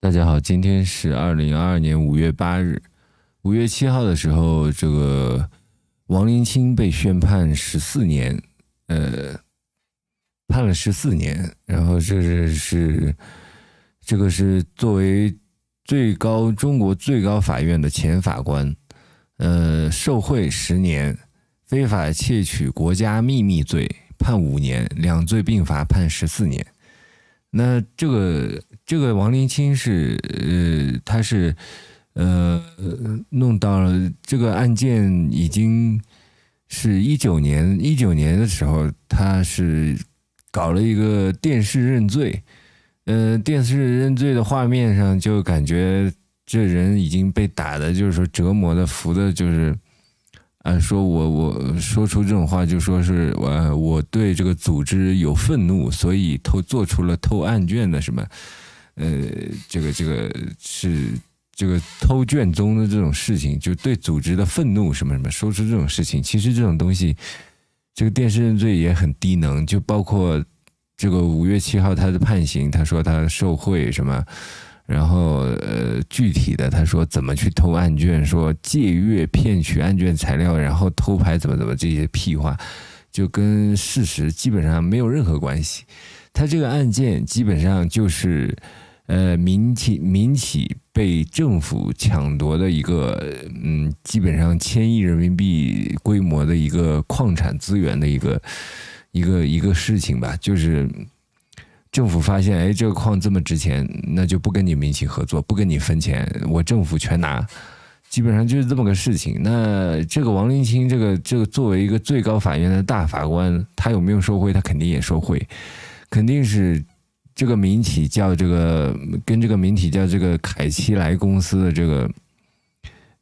大家好，今天是二零二二年五月八日。五月七号的时候，这个王林清被宣判十四年，呃，判了十四年。然后这是是这个是作为最高中国最高法院的前法官，呃，受贿十年，非法窃取国家秘密罪判五年，两罪并罚判十四年。那这个。这个王林清是，呃，他是，呃，弄到了这个案件，已经是一九年，一九年的时候，他是搞了一个电视认罪，呃，电视认罪的画面上，就感觉这人已经被打的，就是说折磨的，服的，就是啊，说我我说出这种话，就说是我我对这个组织有愤怒，所以偷做出了偷案卷的什么。呃，这个这个是这个偷卷宗的这种事情，就对组织的愤怒什么什么，说出这种事情，其实这种东西，这个电视认罪也很低能，就包括这个五月七号他的判刑，他说他受贿什么，然后呃具体的他说怎么去偷案卷，说借阅骗取案卷材料，然后偷拍怎么怎么这些屁话，就跟事实基本上没有任何关系，他这个案件基本上就是。呃，民企民企被政府抢夺的一个，嗯，基本上千亿人民币规模的一个矿产资源的一个一个一个事情吧，就是政府发现，哎，这个矿这么值钱，那就不跟你民企合作，不跟你分钱，我政府全拿，基本上就是这么个事情。那这个王林清，这个这个作为一个最高法院的大法官，他有没有受贿？他肯定也受贿，肯定是。这个民企叫这个，跟这个民企叫这个凯奇莱公司的这个，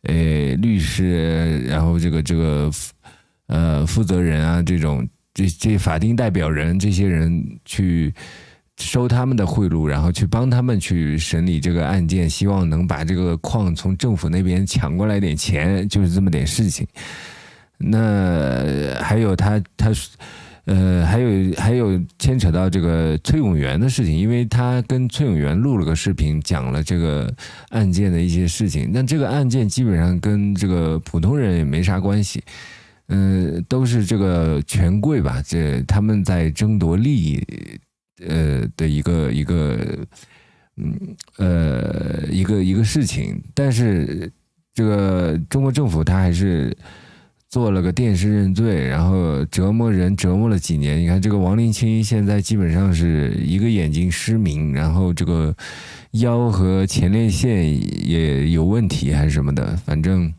诶，律师，然后这个这个，呃，负责人啊，这种这这法定代表人这些人去收他们的贿赂，然后去帮他们去审理这个案件，希望能把这个矿从政府那边抢过来点钱，就是这么点事情。那还有他，他呃，还有还有牵扯到这个崔永元的事情，因为他跟崔永元录了个视频，讲了这个案件的一些事情。那这个案件基本上跟这个普通人也没啥关系，嗯，都是这个权贵吧，这他们在争夺利益，呃的一个一个，嗯呃一个一个事情。但是这个中国政府他还是。做了个电视认罪，然后折磨人，折磨了几年。你看这个王林清现在基本上是一个眼睛失明，然后这个腰和前列腺也有问题还是什么的，反正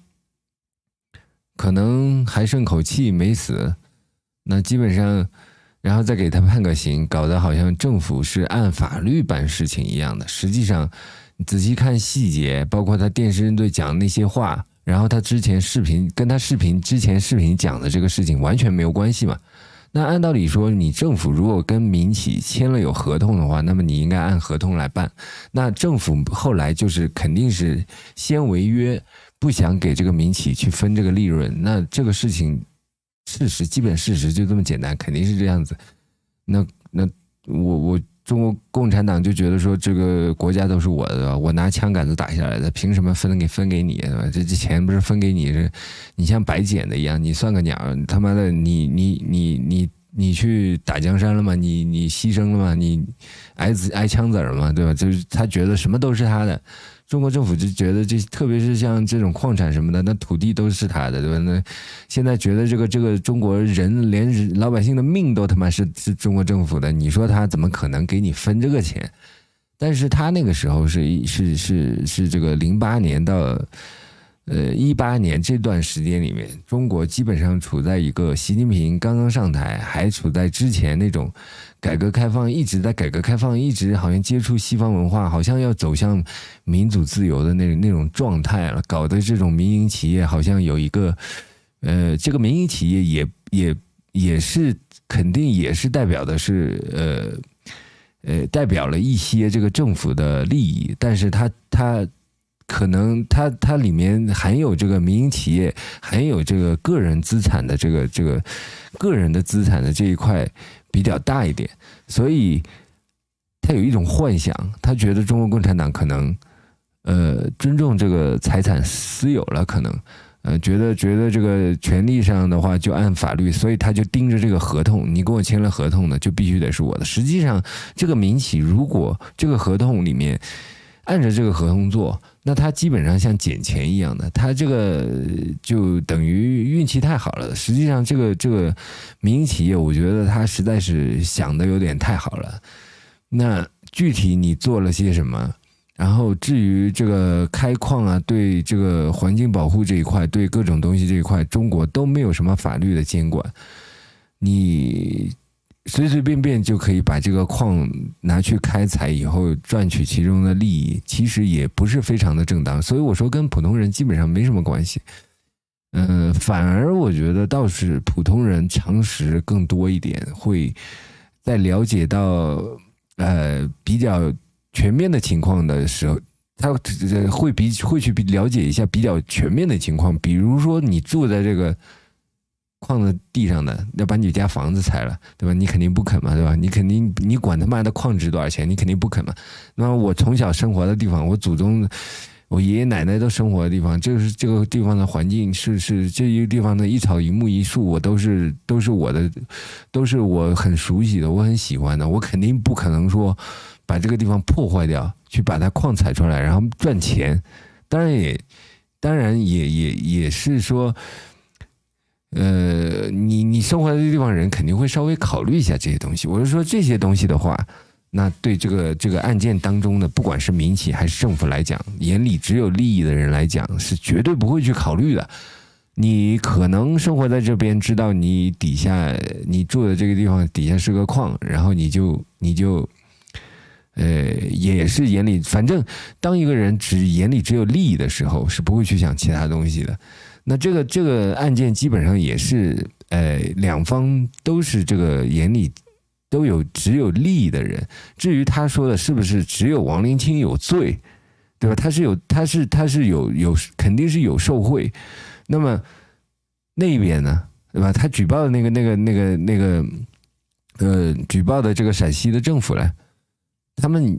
可能还剩口气没死。那基本上，然后再给他判个刑，搞得好像政府是按法律办事情一样的。实际上，仔细看细节，包括他电视认罪讲的那些话。然后他之前视频跟他视频之前视频讲的这个事情完全没有关系嘛？那按道理说，你政府如果跟民企签了有合同的话，那么你应该按合同来办。那政府后来就是肯定是先违约，不想给这个民企去分这个利润。那这个事情事实基本事实就这么简单，肯定是这样子。那那我我。中国共产党就觉得说，这个国家都是我的，我拿枪杆子打下来的，凭什么分给分给你？对吧？这这钱不是分给你，是你像白捡的一样，你算个鸟！他妈的，你你你你你去打江山了吗？你你牺牲了吗？你挨子挨枪子儿吗？对吧？就是他觉得什么都是他的。中国政府就觉得这，特别是像这种矿产什么的，那土地都是他的，对吧？那现在觉得这个这个中国人连老百姓的命都他妈是是中国政府的，你说他怎么可能给你分这个钱？但是他那个时候是是是是这个零八年到。呃，一八年这段时间里面，中国基本上处在一个习近平刚刚上台，还处在之前那种改革开放一直在改革开放，一直好像接触西方文化，好像要走向民主自由的那那种状态了。搞得这种民营企业好像有一个，呃，这个民营企业也也也是肯定也是代表的是呃呃代表了一些这个政府的利益，但是他他。可能它它里面含有这个民营企业，含有这个个人资产的这个这个个人的资产的这一块比较大一点，所以他有一种幻想，他觉得中国共产党可能呃尊重这个财产私有了，可能呃觉得觉得这个权利上的话就按法律，所以他就盯着这个合同，你跟我签了合同的就必须得是我的。实际上，这个民企如果这个合同里面。按着这个合同做，那他基本上像捡钱一样的，他这个就等于运气太好了。实际上，这个这个民营企业，我觉得他实在是想的有点太好了。那具体你做了些什么？然后至于这个开矿啊，对这个环境保护这一块，对各种东西这一块，中国都没有什么法律的监管，你。随随便便就可以把这个矿拿去开采，以后赚取其中的利益，其实也不是非常的正当。所以我说，跟普通人基本上没什么关系。嗯，反而我觉得倒是普通人常识更多一点，会在了解到呃比较全面的情况的时候，他会比会去了解一下比较全面的情况。比如说，你住在这个。矿的地上的要把你家房子拆了，对吧？你肯定不肯嘛，对吧？你肯定你管他妈的矿值多少钱，你肯定不肯嘛。那么我从小生活的地方，我祖宗、我爷爷奶奶都生活的地方，就是这个地方的环境，是是这一个地方的一草一木一树，我都是都是我的，都是我很熟悉的，我很喜欢的，我肯定不可能说把这个地方破坏掉，去把它矿采出来，然后赚钱。当然也，当然也也也是说。呃，你你生活在这地方人肯定会稍微考虑一下这些东西。我是说这些东西的话，那对这个这个案件当中的，不管是民企还是政府来讲，眼里只有利益的人来讲是绝对不会去考虑的。你可能生活在这边，知道你底下你住的这个地方底下是个矿，然后你就你就，呃，也是眼里反正当一个人只眼里只有利益的时候，是不会去想其他东西的。那这个这个案件基本上也是，呃，两方都是这个眼里都有只有利益的人。至于他说的是不是只有王林清有罪，对吧？他是有他是他是有有肯定是有受贿。那么那一边呢，对吧？他举报的那个那个那个那个呃举报的这个陕西的政府呢，他们。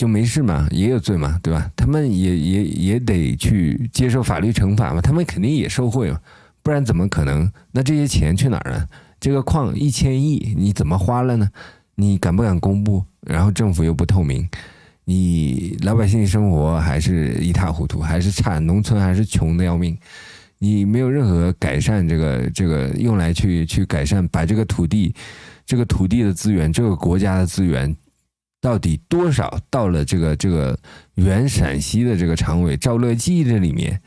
就没事嘛，也有罪嘛，对吧？他们也也也得去接受法律惩罚嘛，他们肯定也受贿嘛，不然怎么可能？那这些钱去哪儿了？这个矿一千亿，你怎么花了呢？你敢不敢公布？然后政府又不透明，你老百姓生活还是一塌糊涂，还是差，农村还是穷的要命，你没有任何改善，这个这个用来去去改善，把这个土地，这个土地的资源，这个国家的资源。到底多少到了这个这个原陕西的这个常委赵乐际这里面，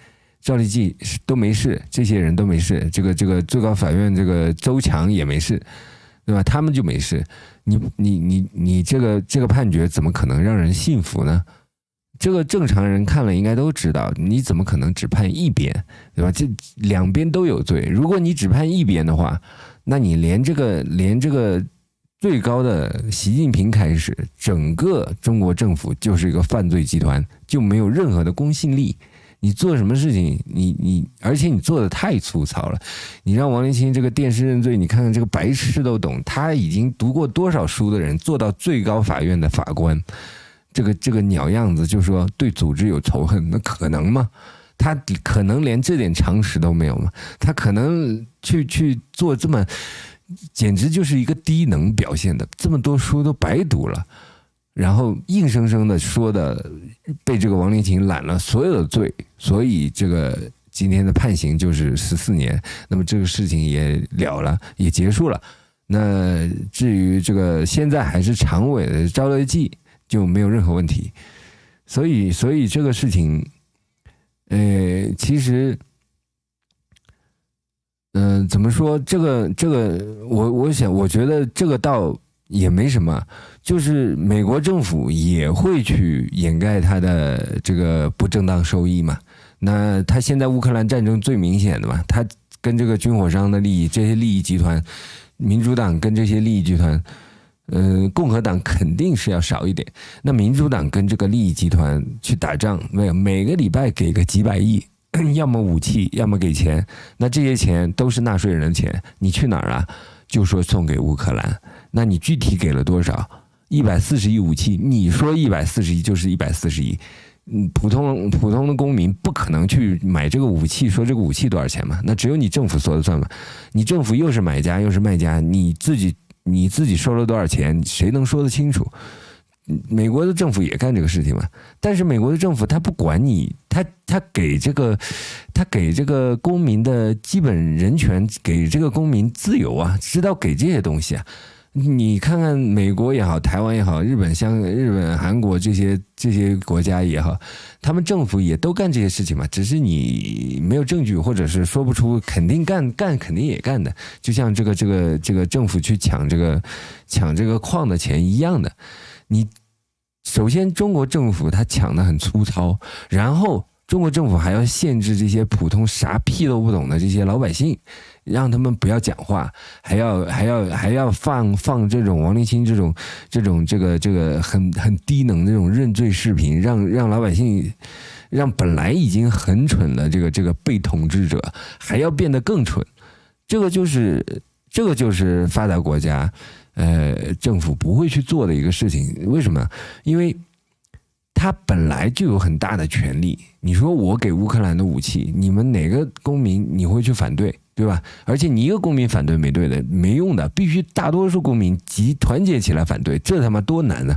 赵乐际都没事，这些人都没事，这个这个最高法院这个周强也没事，对吧？他们就没事，你你你你这个这个判决怎么可能让人信服呢？这个正常人看了应该都知道，你怎么可能只判一边，对吧？这两边都有罪，如果你只判一边的话，那你连这个连这个。最高的习近平开始，整个中国政府就是一个犯罪集团，就没有任何的公信力。你做什么事情，你你，而且你做的太粗糙了。你让王林清这个电视认罪，你看看这个白痴都懂，他已经读过多少书的人，做到最高法院的法官，这个这个鸟样子，就说对组织有仇恨，那可能吗？他可能连这点常识都没有吗？他可能去去做这么？简直就是一个低能表现的，这么多书都白读了，然后硬生生的说的被这个王林琴揽了所有的罪，所以这个今天的判刑就是十四年，那么这个事情也了了，也结束了。那至于这个现在还是常委的赵乐际就没有任何问题。所以，所以这个事情，呃，其实。嗯，怎么说这个这个我我想我觉得这个倒也没什么，就是美国政府也会去掩盖它的这个不正当收益嘛。那它现在乌克兰战争最明显的嘛，它跟这个军火商的利益，这些利益集团，民主党跟这些利益集团，嗯，共和党肯定是要少一点。那民主党跟这个利益集团去打仗，没有每个礼拜给个几百亿。要么武器，要么给钱。那这些钱都是纳税人的钱，你去哪儿啊？就说送给乌克兰。那你具体给了多少？一百四十亿武器，你说一百四十亿就是一百四十亿。嗯，普通普通的公民不可能去买这个武器，说这个武器多少钱嘛？那只有你政府说了算嘛？你政府又是买家又是卖家，你自己你自己收了多少钱，谁能说得清楚？美国的政府也干这个事情嘛？但是美国的政府他不管你，他他给这个，他给这个公民的基本人权，给这个公民自由啊，知道给这些东西啊。你看看美国也好，台湾也好，日本像日本、韩国这些这些国家也好，他们政府也都干这些事情嘛。只是你没有证据，或者是说不出肯定干干，肯定也干的。就像这个这个这个政府去抢这个抢这个矿的钱一样的。你首先，中国政府他抢的很粗糙，然后中国政府还要限制这些普通啥屁都不懂的这些老百姓，让他们不要讲话，还要还要还要放放这种王立新这种这种这个这个很很低能这种认罪视频，让让老百姓，让本来已经很蠢的这个这个被统治者还要变得更蠢，这个就是这个就是发达国家。呃，政府不会去做的一个事情，为什么？因为，他本来就有很大的权利。你说我给乌克兰的武器，你们哪个公民你会去反对，对吧？而且你一个公民反对没对的，没用的，必须大多数公民集团结起来反对，这他妈多难呢！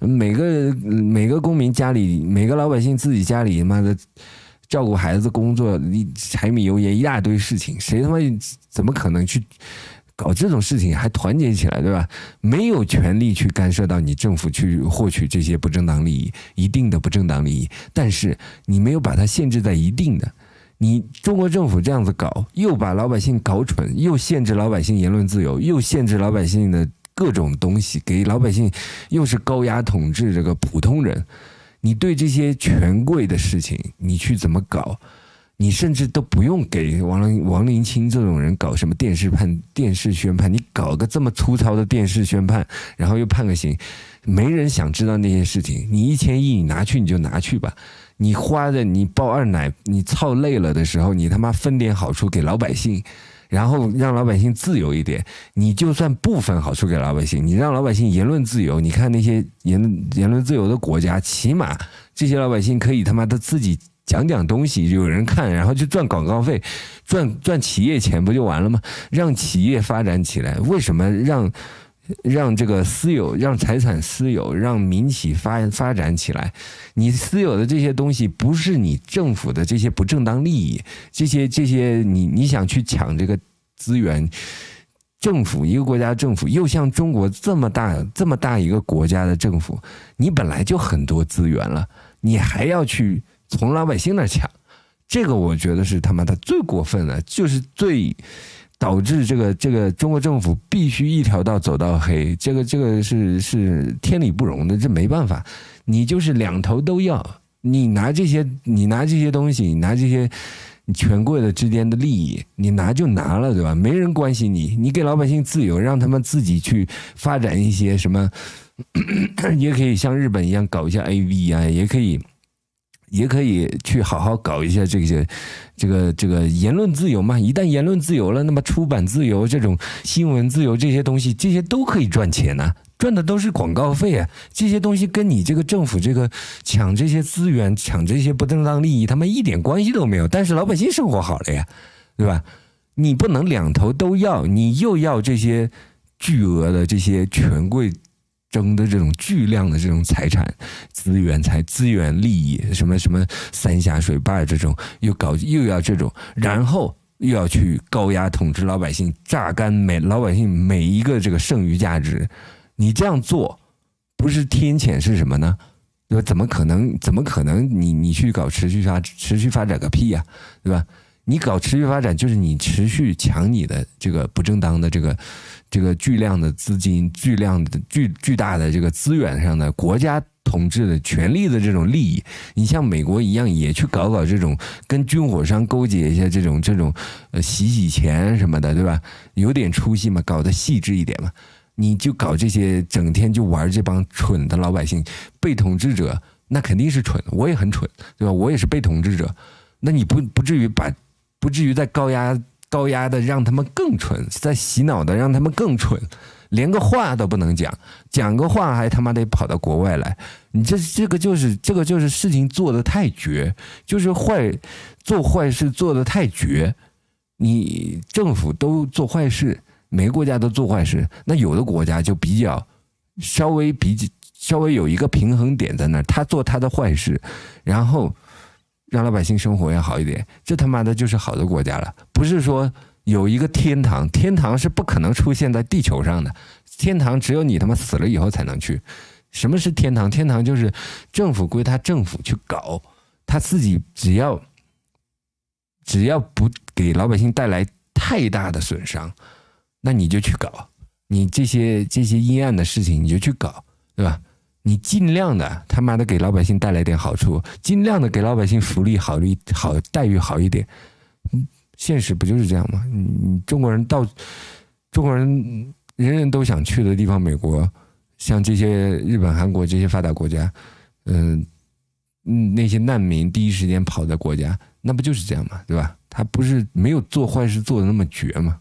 每个每个公民家里，每个老百姓自己家里，他妈的照顾孩子、工作、柴米油盐一大堆事情，谁他妈怎么可能去？搞这种事情还团结起来，对吧？没有权利去干涉到你政府去获取这些不正当利益，一定的不正当利益，但是你没有把它限制在一定的。你中国政府这样子搞，又把老百姓搞蠢，又限制老百姓言论自由，又限制老百姓的各种东西，给老百姓又是高压统治这个普通人。你对这些权贵的事情，你去怎么搞？你甚至都不用给王王林清这种人搞什么电视判电视宣判，你搞个这么粗糙的电视宣判，然后又判个刑，没人想知道那些事情。你一千亿你拿去你就拿去吧，你花的你包二奶你操累了的时候，你他妈分点好处给老百姓，然后让老百姓自由一点。你就算不分好处给老百姓，你让老百姓言论自由，你看那些言言论自由的国家，起码这些老百姓可以他妈的自己。讲讲东西，有人看，然后就赚广告费，赚赚企业钱不就完了吗？让企业发展起来，为什么让让这个私有，让财产私有，让民企发发展起来？你私有的这些东西，不是你政府的这些不正当利益，这些这些你你想去抢这个资源？政府一个国家政府，又像中国这么大这么大一个国家的政府，你本来就很多资源了，你还要去？从老百姓那儿抢，这个我觉得是他妈的最过分的，就是最导致这个这个中国政府必须一条道走到黑，这个这个是是天理不容的，这没办法，你就是两头都要，你拿这些你拿这些东西，你拿这些权贵的之间的利益，你拿就拿了，对吧？没人关心你，你给老百姓自由，让他们自己去发展一些什么，也可以像日本一样搞一下 AV 啊，也可以。也可以去好好搞一下这些，这个这个言论自由嘛。一旦言论自由了，那么出版自由、这种新闻自由这些东西，这些都可以赚钱啊，赚的都是广告费啊。这些东西跟你这个政府这个抢这些资源、抢这些不正当利益，他们一点关系都没有。但是老百姓生活好了呀，对吧？你不能两头都要，你又要这些巨额的这些权贵。争的这种巨量的这种财产、资源、财资源利益，什么什么三峡水坝这种又搞又要这种，然后又要去高压统治老百姓，榨干每老百姓每一个这个剩余价值，你这样做不是天谴是什么呢？对吧？怎么可能？怎么可能？你你去搞持续发持续发展个屁呀，对吧？你搞持续发展，就是你持续抢你的这个不正当的这个这个巨量的资金、巨量的巨巨大的这个资源上的国家统治的权力的这种利益。你像美国一样，也去搞搞这种跟军火商勾结一下，这种这种呃洗洗钱什么的，对吧？有点出息嘛，搞得细致一点嘛。你就搞这些，整天就玩这帮蠢的老百姓，被统治者那肯定是蠢，我也很蠢，对吧？我也是被统治者，那你不不至于把不至于在高压、高压的让他们更蠢，在洗脑的让他们更蠢，连个话都不能讲，讲个话还他妈得跑到国外来。你这这个就是这个就是事情做的太绝，就是坏做坏事做的太绝。你政府都做坏事，每个国家都做坏事，那有的国家就比较稍微比稍微有一个平衡点在那儿，他做他的坏事，然后。让老百姓生活要好一点，这他妈的就是好的国家了。不是说有一个天堂，天堂是不可能出现在地球上的。天堂只有你他妈死了以后才能去。什么是天堂？天堂就是政府归他政府去搞，他自己只要只要不给老百姓带来太大的损伤，那你就去搞，你这些这些阴暗的事情你就去搞，对吧？你尽量的他妈的给老百姓带来点好处，尽量的给老百姓福利好一好待遇好一点，嗯，现实不就是这样吗？你中国人到中国人人人都想去的地方，美国，像这些日本、韩国这些发达国家，嗯，那些难民第一时间跑的国家，那不就是这样吗？对吧？他不是没有做坏事做的那么绝吗？